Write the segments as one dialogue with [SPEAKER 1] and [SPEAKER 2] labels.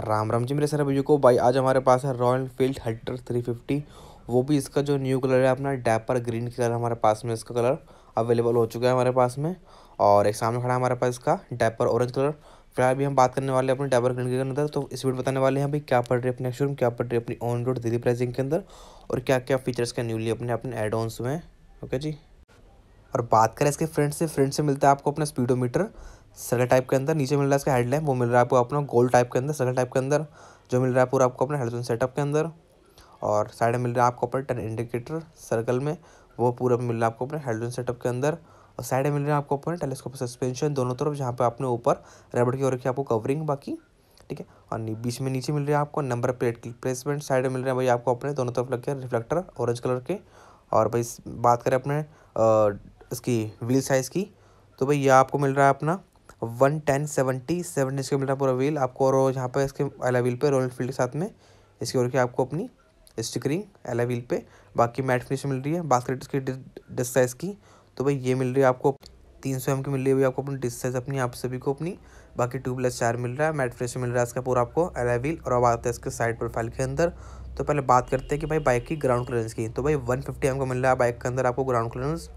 [SPEAKER 1] राम राम जी मेरे सारे भैया को भाई आज हमारे पास है रॉयल फील्ड हल्टर फिफ्टी वो भी इसका जो न्यू कलर है अपना डैपर ग्रीन कलर हमारे पास में इसका कलर अवेलेबल हो चुका है हमारे पास में और एक सामने खड़ा है हमारे पास इसका डैपर ऑरेंज कलर फिलहाल भी हम बात करने वाले हैं अपने डैपर ग्रीन के अंदर तो इस वीडियो बताने वाले हैं भाई क्या पड़ रही है अपने शोरूम क्या पड़ रही है अपनी ऑन रोड दिल्ली प्राइसिंग के अंदर और क्या क्या फीचर्स का न्यूली अपने अपने एड ऑनस में ओके जी और बात करें इसके फ्रेंड से फ्रेंड से मिलता है आपको अपना स्पीडोमीटर सगल टाइप के अंदर नीचे मिल रहा है इसका हेडलैम्प वो मिल रहा है आपको अपना गोल्ड टाइप के अंदर सगल टाइप के अंदर जो मिल रहा है पूरा आपको अपना हेडजोन सेटअप के अंदर और साइड में मिल रहा है आपको अपना टर्न इंडिकेटर सर्कल में वो पूरा मिल रहा है आपको अपने हेडजोन सेटअप के अंदर और साइड में मिल रहा है आपको अपने टेलीस्कोप सस्पेंशन दोनों तरफ जहाँ पर आपने ऊपर रबड़ की ओर रखी है आपको कवरिंग बाकी ठीक है और बीच में नीचे मिल रहा है आपको नंबर प्लेट की प्लेसमेंट साइड में मिल रहा है भाई आपको अपने दोनों तरफ लग रिफ्लेक्टर ऑरेंज कलर के और भाई बात करें अपने इसकी व्हील साइज़ की तो भाई यह आपको मिल रहा है अपना वन टेन सेवेंटी सेवन इसके मिलना पूरा व्हील आपको और यहाँ पर इसके अला व्हील पर रॉयल फील्ड के साथ में इसकी और आपको अपनी स्टिकरिंग एला व्हील पे बाकी मैट फिनिश मिल रही है बास्केट इसकी डिस्क साइज़ की तो भाई ये मिल रही है आपको तीन सौ एम की मिल रही है आपको अपनी डिस्क साइज़ अपनी आप सभी को अपनी बाकी ट्यूबलेस चार मिल रहा है मैट फ्रेश मिल रहा है इसका पूरा आपको एला व्हील और अब आता है इसके साइड प्रोफाइल के अंदर तो पहले बात करते हैं कि भाई बाइक की ग्राउंड क्लियरेंस की तो भाई वन फिफ्टी एम का मिल रहा है बाइक के अंदर आपको ग्राउंड क्लियरेंस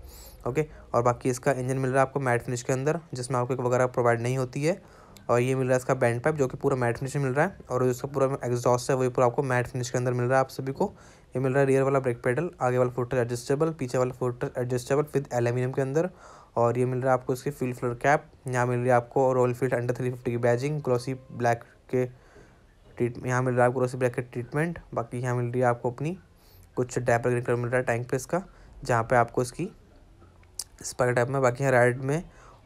[SPEAKER 1] ओके और बाकी इसका इंजन मिल रहा है आपको मैट फिनिश के अंदर जिसमें आपको एक वगैरह प्रोवाइड नहीं होती है और ये मिल रहा है इसका बैंड पाइप जो कि पूरा मैट फिनिश मिल रहा है और इसका पूरा एग्जॉस्ट है वही पूरा आपको मैट फिनिश के अंदर मिल रहा है आप सभी को ये मिल रहा है रियर वाला ब्रेक पेडल आगे वाला फोटर एडजस्टेबल पीछे वाला फोटर एडजस्टेबल विद एलुमिनियम के अंदर और ये मिल रहा है आपको इसकी फील्ड फ्लोर कैप यहाँ मिल रही है आपको royal field under three fifty की बैजिंग ग्रोसी ब्लैक के ट्रीट यहाँ मिल रहा है आपको ग्लोसी ब्लैक के ट्रीटमेंट बाकी यहाँ मिल रही है आपको अपनी कुछ डैपर ग्रीन कलर मिल रहा है टैंक पे इसका जहाँ पे आपको इसकी स्पार्क टाइप में बाकी हैं राइड में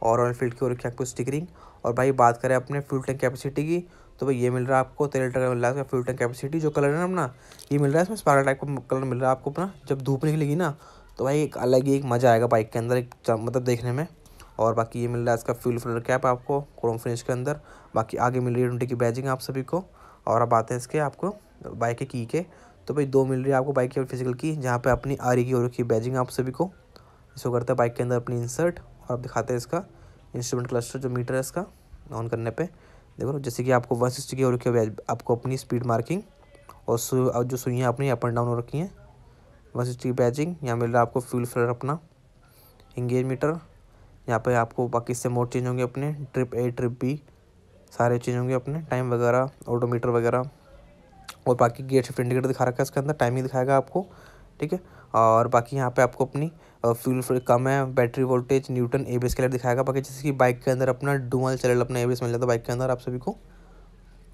[SPEAKER 1] और ऑयल फील्ड की और क्या कुछ स्टिकरिंग और भाई बात करें अपने फ्यूल टैंक कैपेसिटी की तो भाई ये मिल रहा है आपको तेरह लीटर मिल रहा है फ्यूल टैंक कैपेसिटी जो कलर है ना अपना ये मिल रहा है इसमें स्पार्क टाइप का कलर मिल रहा है आपको अपना जब धूप निकलेगी ना तो भाई एक अलग ही एक मज़ा आएगा बाइक के अंदर एक मतलब देखने में और बाकी ये मिल रहा है इसका फ्यूल फिलर कैप आपको क्रोम फिनिश के अंदर बाकी आगे मिल रही है ट्वेंटी की बैजिंग आप सभी को और अब आते हैं इसके आपको बाइक के की के तो भाई दो मिल रही है आपको बाइक की और फिजिकल की जहाँ पे अपनी आरी की और की बैजिंग आप सभी को इसको करते हैं बाइक के अंदर अपनी इंसर्ट और आप दिखाते हैं इसका इंस्ट्रूमेंट क्लस्टर जो मीटर है इसका ऑन करने पे देखो जैसे कि आपको वन सिक्सटी की हो रखी है आपको अपनी स्पीड मार्किंग और जो सुइयाँ अपनी अप एंड डाउन हो रखी हैं वन सिक्सटी की बैचिंग यहाँ मिल रहा है आपको फ्यूल फिलर अपना इंगेज मीटर यहाँ पर आपको बाकी से मोड चेंज होंगे अपने ट्रिप ए ट्रिप बी सारे चेंज होंगे अपने टाइम वगैरह ऑटोमीटर वगैरह और बाकी गेट शिफ्ट इंडिकेटर दिखा रखा है इसके अंदर टाइमिंग दिखाएगा आपको ठीक है और बाकी यहाँ पे आपको अपनी फ्यूल कम है battery voltage Newton A B दिखाएगा बाकी जैसे कि बाइक के अंदर अपना डुअल चैनल अपना ए मिल जाता है बाइक के अंदर आप सभी को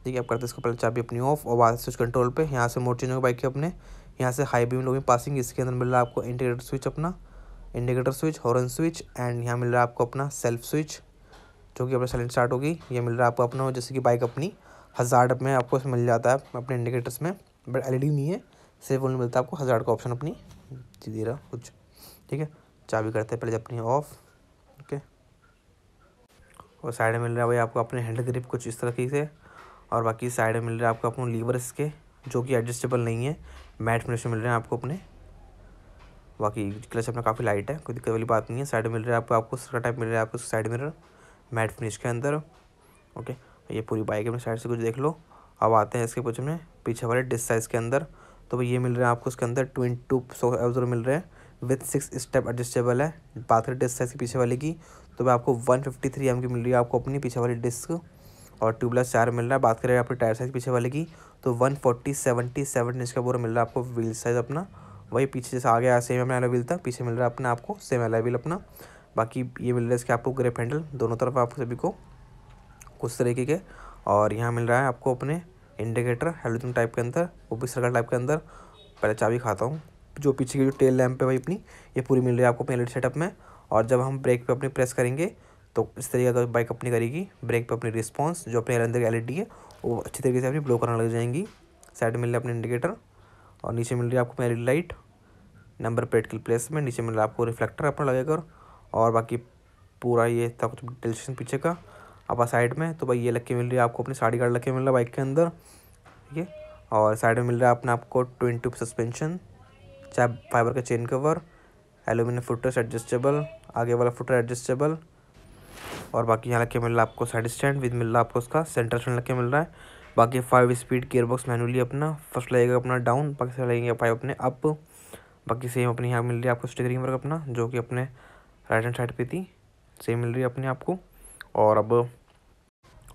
[SPEAKER 1] ठीक है आप करते हैं इसको पहले चाबी अपनी ऑफ और वहाँ स्विच कंट्रोल पर यहाँ से मोड चेंज होगा बाइक के अपने यहाँ से हाई बीम लोग पासिंग इसके अंदर मिल रहा है आपको इंडिकेटर स्विच अपना indicator switch horn switch and यहाँ मिल रहा है आपको अपना सेल्फ स्विच जो कि अपना साइलेंट स्टार्ट होगी ये मिल रहा है आपको अपना जैसे कि बाइक अपनी हज़ार्ड में आपको मिल जाता है अपने इंडिकेटर्स में बट एल नहीं है सिर्फ उन्हें मिलता है आपको हज़ार का ऑप्शन अपनी दे रहा कुछ ठीक है चाबी करते हैं पहले अपनी ऑफ ओके और साइड में मिल रहा है भाई आपको अपने हैंड ग्रिप कुछ इस तरीके से और बाकी साइड में मिल रहा है आपको अपने लीवर इसके जो कि एडजस्टेबल नहीं है मैट फिनिश में मिल रहे हैं आपको अपने बाकी क्लच अपना काफ़ी लाइट है कोई दिक्कत वाली बात नहीं है साइड में मिल रहा है आपको आपको सर्कल टाइप मिल रहा है आपको साइड मिरर मैट फिनिश के अंदर ओके ये पूरी बाइक अपने साइड से कुछ देख लो अब आते हैं इसके कुछ में पीछे वाले डिस साइज़ के अंदर तो ये मिल रहा है आपको उसके अंदर ट्वेंटी टू सौ मिल रहे हैं विथ सिक्स स्टेप एडजस्टेबल है बात करें डिस्क साइज की पीछे वाले की तो भाई आपको वन फिफ्टी थ्री एम की मिल रही है आपको अपनी पीछे वाली डिस्क और ट्यूबलेस चार मिल रहा है बात करें आपके टायर साइज पीछे वाले की तो one forty seventy seven inch का बोरा मिल रहा है आपको व्हील साइज अपना वही पीछे जैसे आ गया सेम एम व्हील था पीछे मिल रहा है अपना आपको सेम अला व्हील अपना बाकी ये मिल रहा है इसके आपको ग्रेप हैंडल दोनों तरफ आप सभी को उस तरीके के और यहाँ मिल रहा है आपको अपने इंडिकेटर हेलोजन टाइप के अंदर वो भी सर्कल टाइप के अंदर पहले चाबी खाता हूँ जो पीछे की जो टेल लैम्प है भाई अपनी ये पूरी मिल रही है आपको पहले सेटअप में और जब हम ब्रेक पे अपनी प्रेस करेंगे तो इस तरीके का बाइक अपनी करेगी ब्रेक पे अपनी रिस्पॉन्स जो अपने अंदर एल है वो अच्छी तरीके से अपनी ब्लो करने लग जाएंगी साइड मिल रही है अपने इंडिकेटर और नीचे मिल रही है आपको मेरी लाइट नंबर प्लेट की प्लेस में नीचे मिल रहा है आपको रिफ्लेक्टर अपना लगेगा और बाकी पूरा ये था कुछ डिटेल्शन पीछे का अपर साइड में तो भाई ये लग के मिल रही है आपको अपनी साड़ी गार्ड लग के मिल रहा है बाइक के अंदर ठीक है और साइड में मिल रहा है अपने आपको ट्विन ट्यूब सस्पेंशन चाहे फाइबर का chain cover aluminium footrest adjustable आगे वाला फुटर एडजस्टेबल और बाकी यहाँ लग के मिल रहा है आपको साइड स्टैंड विद मिल रहा है आपको उसका सेंटर स्टैंड लग के मिल रहा है बाकी five speed gear box manually अपना फर्स्ट लगेगा अपना डाउन बाकी से लगेंगे फाइव अपने अप बाकी सेम अपने यहाँ मिल रही है आपको स्टिकरिंग वर्क अपना जो कि अपने राइट हैंड साइड पे थी सेम मिल रही है अपने आपको और अब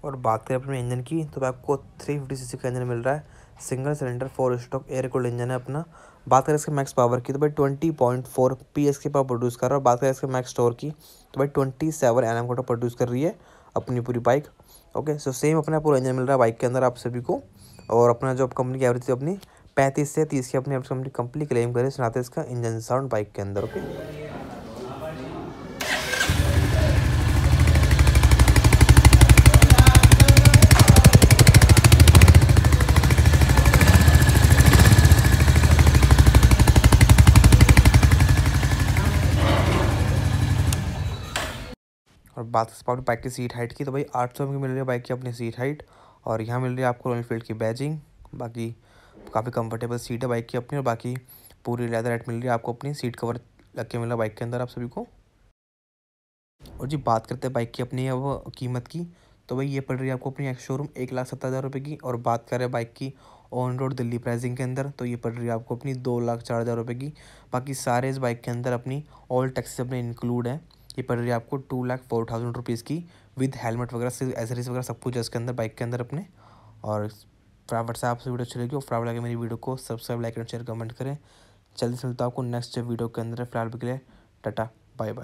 [SPEAKER 1] और बात करें अपने इंजन की तो आपको थ्री फिफ्टी सी का इंजन मिल रहा है single cylinder four stroke air cooled engine है अपना बात करें इसके मैक्स पावर की तो भाई twenty point four P S के पावर प्रोड्यूस कर रहा है और बात करें इसके मैक्स स्टोर की तो भाई ट्वेंटी सेवन एन एम का प्रोड्यूस कर रही है अपनी पूरी बाइक ओके सो सेम अपना पूरा इंजन मिल रहा है बाइक के अंदर आप सभी को और अपना जो कंपनी की एवरेज थी अपनी पैंतीस से तीस की अपनी कंपनी कंपनी क्लेम करे सुनाते इसका इंजन साउंड बाइक के अंदर ओके और बात कर बाइक की सीट हाइट की तो भाई आठ सौ मिल रही है बाइक की अपनी सीट हाइट और यहाँ मिल रही है आपको रॉयल फील्ड की बैजिंग बाकी काफ़ी कंफर्टेबल सीट है बाइक की अपनी और बाकी पूरी लेदर हाइट मिल रही है आपको अपनी सीट कवर लग के मिल रहा बाइक के अंदर आप सभी को और जी बात करते हैं बाइक की अपनी अब कीमत की तो भाई ये पड़ रही है आपको अपनी एक शोरूम एक लाख सत्तर हज़ार रुपये की और बात करें बाइक की ऑन रोड दिल्ली प्राइसिंग के अंदर तो ये पड़ रही है आपको अपनी दो लाख चार हज़ार रुपये की बाकी सारे इस बाइक के अंदर अपनी ऑल टैक्सेस अपने इंक्लूड हैं ये पड़ रही है आपको two lakh four thousand rupees की विद हेलमेट वगैरह सिर्फ एसरीज वगैरह सब कुछ है उसके अंदर बाइक के अंदर अपने और फटाफट से आपसे वीडियो अच्छी लगी और फटाफट लगे मेरी वीडियो को subscribe like and share comment करें जल्दी से मिलता तो आपको नेक्स्ट वीडियो के अंदर फिलहाल के लिए टाटा बाय बाय